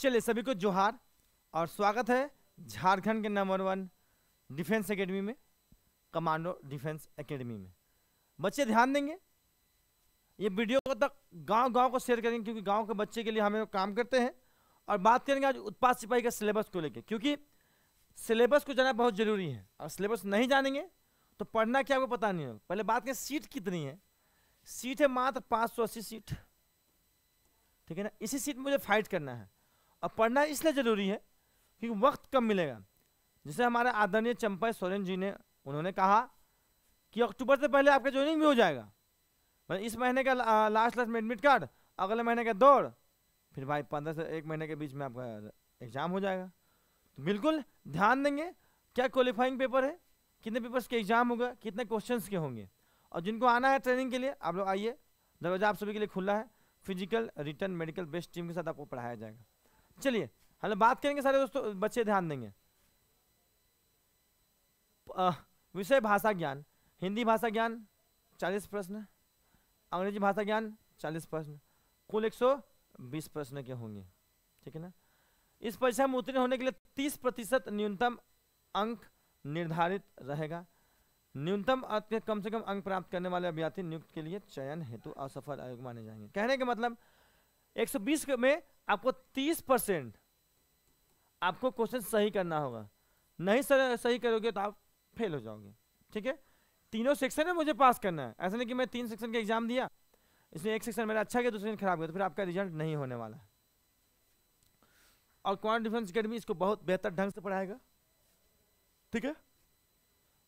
चलिए सभी को जोहार और स्वागत है झारखंड के नंबर वन डिफेंस एकेडमी में कमांडो डिफेंस एकेडमी में बच्चे ध्यान देंगे ये वीडियो को तक गांव गांव को शेयर करेंगे क्योंकि गांव के बच्चे के लिए हमें काम करते हैं और बात करेंगे आज उत्पाद सिपाही का सिलेबस को लेकर क्योंकि सिलेबस को जाना बहुत ज़रूरी है और सिलेबस नहीं जानेंगे तो पढ़ना क्या आपको पता नहीं होगा पहले बात करें सीट कितनी है सीट है मात्र पाँच सौ अस्सी सीट ठीक है ना इसी सीट में मुझे फाइट करना है अब पढ़ना इसलिए ज़रूरी है क्योंकि वक्त कम मिलेगा जैसे हमारे आदरणीय चंपा सोरेन जी ने उन्होंने कहा कि अक्टूबर से पहले आपका ज्वाइनिंग भी हो जाएगा मतलब इस महीने का लास्ट लास्ट में एडमिट कार्ड अगले महीने का दौड़ फिर भाई पंद्रह से एक महीने के बीच में आपका एग्ज़ाम हो जाएगा तो बिल्कुल ध्यान देंगे क्या क्वालिफाइंग पेपर है कितने पेपर्स के एग्ज़ाम होगा कितने क्वेश्चंस के होंगे और जिनको आना है ट्रेनिंग के लिए आप लोग आइए दरवाज़ा आप सभी के लिए खुला है physical written medical best team के साथ आपको पढ़ाया जाएगा चलिए हम बात करेंगे सारे दोस्तों बच्चे ध्यान देंगे विषय भाषा ज्ञान हिंदी भाषा ज्ञान चालीस प्रश्न अंग्रेजी भाषा ज्ञान चालीस प्रश्न कुल एक सौ बीस प्रश्न के होंगे ठीक है ना इस परीक्षा में उत्तीर्ण होने के लिए तीस प्रतिशत न्यूनतम अंक निर्धारित रहेगा न्यूनतम कम से कम अंक प्राप्त करने वाले अभ्यर्थी नियुक्त के लिए चयन हेतु असफल आयोग माने जाएंगे कहने के मतलब 120 में आपको 30 परसेंट आपको क्वेश्चन सही करना होगा नहीं सर सही करोगे तो आप फेल हो जाओगे ठीक है तीनों सेक्शन में मुझे पास करना है ऐसा नहीं कि मैं तीन सेक्शन का एग्जाम दिया इसमें एक सेक्शन मेरा अच्छा गया दूसरे खराब गया तो फिर आपका रिजल्ट नहीं होने वाला है और क्वान डिफेंस अकेडमी इसको बहुत बेहतर ढंग से पढ़ाएगा ठीक है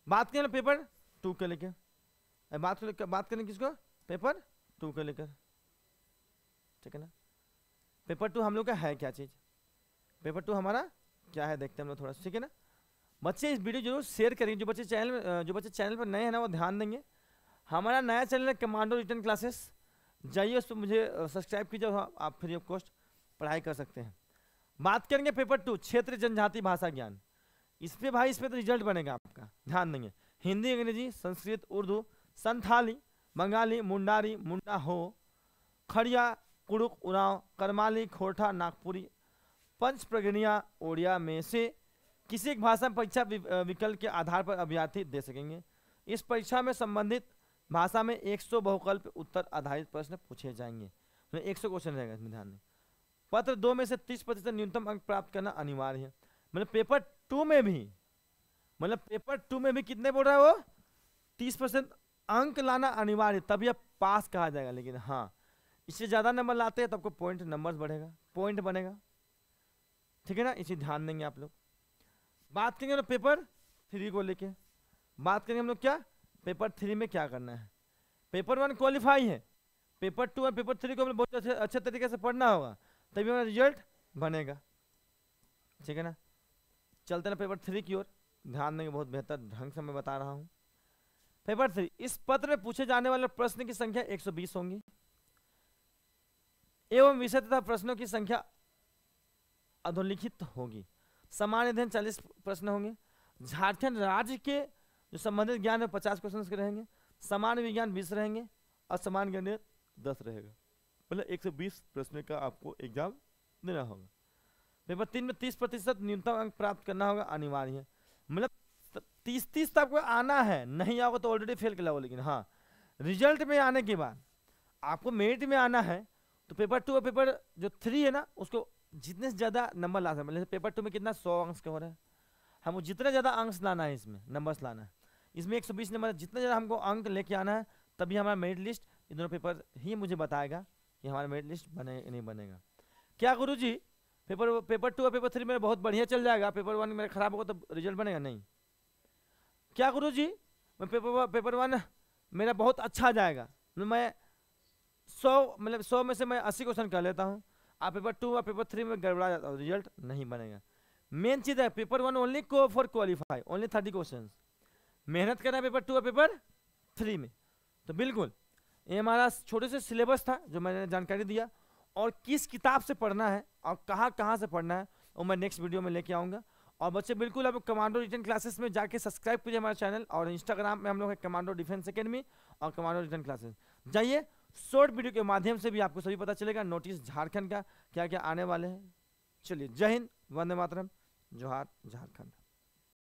बात करें पेपर टू के लेकर बात कर बात करें किसको पेपर टू के लेकर ठीक है ना पेपर टू हम लोग का है क्या चीज़ पेपर टू हमारा क्या है देखते हैं हम लोग थोड़ा ठीक है ना बच्चे इस वीडियो जरूर शेयर करेंगे जो बच्चे चैनल जो बच्चे चैनल पर नए हैं ना वो ध्यान देंगे हमारा नया चैनल है कमांडो रिटर्न क्लासेस जाइए उस पर मुझे सब्सक्राइब कीजिए हाँ, आप फ्री ऑफ कॉस्ट पढ़ाई कर सकते हैं बात करेंगे पेपर टू क्षेत्र जनजाति भाषा ज्ञान इस पर भाई इस पर तो रिजल्ट बनेगा आपका ध्यान देंगे हिंदी अंग्रेजी संस्कृत उर्दू संथाली बंगाली मुंडारी मुंडा हो खड़िया कुड़ुक उराव करमाली खोरठा नागपुरी पंच प्रगणिया ओडिया में से किसी एक भाषा में परीक्षा विकल्प के आधार पर अभ्यर्थी दे सकेंगे इस परीक्षा में संबंधित भाषा में 100 बहुकल्प उत्तर आधारित प्रश्न पूछे जाएंगे तो 100 क्वेश्चन रहेगा इसमें ध्यान दें पत्र दो में से 30 प्रतिशत न्यूनतम अंक प्राप्त करना अनिवार्य है मतलब पेपर टू में भी मतलब पेपर टू में भी कितने बोल रहा है वो तीस परसेंट अंक लाना अनिवार्य तभी अब पास कहा जाएगा लेकिन हाँ इससे ज़्यादा नंबर लाते हैं तो आपको पॉइंट नंबर्स बढ़ेगा पॉइंट बनेगा ठीक है ना इसी ध्यान देंगे आप लोग बात करेंगे हम लोग पेपर थ्री को लेके बात करेंगे हम लोग क्या पेपर थ्री में क्या करना है पेपर वन क्वालिफाई है पेपर टू और पेपर थ्री को हमें बहुत अच्छे अच्छे तरीके से पढ़ना होगा तभी हमारा रिजल्ट बनेगा ठीक है ना चलते ना पेपर थ्री की ओर ध्यान देंगे बहुत बेहतर ढंग से मैं बता रहा हूँ पेपर थ्री इस पत्र में पूछे जाने वाले प्रश्न की संख्या 120 होंगी एवं विषय तथा प्रश्नों की संख्या अधोलिखित होगी सामान्य अध्ययन चालीस प्रश्न होंगे झारखंड राज्य के जो संबंधित ज्ञान है पचास क्वेश्चन रहेंगे सामान्य विज्ञान बीस रहेंगे और सामान्य ज्ञान दस रहेगा मतलब एक सौ बीस प्रश्न का आपको एग्जाम देना होगा पेपर तीन में तीस प्रतिशत न्यूनतम अंक प्राप्त करना होगा अनिवार्य है मतलब तीस तीस तक तो आपको आना है नहीं आओगे तो ऑलरेडी फेल कर लेकिन हाँ रिजल्ट में आने के बाद आपको मेरिट में आना है तो पेपर टू और पेपर जो थ्री है ना उसको जितने से ज़्यादा नंबर ला सकते हैं पेपर मतलब टू में कितना सौ अंक्स के हो रहे हैं हमको जितना ज़्यादा अंक्स लाना है इसमें नंबर्स लाना है इसमें एक सौ बीस नंबर जितना ज़्यादा हमको अंक लेके आना है तभी हमारा मेरिट लिस्ट इन दोनों पेपर ही मुझे बताएगा कि हमारा मेरिट लिस्ट बने नहीं बनेगा क्या guru ji paper paper two और पेपर थ्री मेरा बहुत बढ़िया चल जाएगा पेपर वन मेरा ख़राब होगा तो रिजल्ट बनेगा नहीं क्या गुरु जी मैं पेपर पेपर वन मेरा बहुत अच्छा जाएगा मैं सौ मतलब सौ में से मैं अस्सी क्वेश्चन कर लेता हूँ आप पेपर टू और पेपर थ्री में गड़बड़ा जाता हूँ रिजल्ट नहीं बनेगा मेन चीज़ है पेपर वन ओनली को for qualify only thirty question मेहनत करना है पेपर टू और पेपर थ्री में तो बिल्कुल ये हमारा छोटे से सिलेबस था जो मैंने जानकारी दिया और किस किताब से पढ़ना है और कहाँ कहाँ से पढ़ना है वो मैं नेक्स्ट वीडियो में लेके आऊँगा और बच्चे बिल्कुल अब कमांडो रिटर्न क्लासेस में जाके सब्सक्राइब कीजिए हमारा चैनल और इंस्टाग्राम में हम लोग हैं कमांडो डिफेंस अकेडमी और कमांडो रिटर्न क्लासेस जाइए शॉर्ट वीडियो के माध्यम से भी आपको सभी पता चलेगा नोटिस झारखंड का क्या क्या आने वाले हैं चलिए जय हिंद वंदे मातरम जोहार झारखंड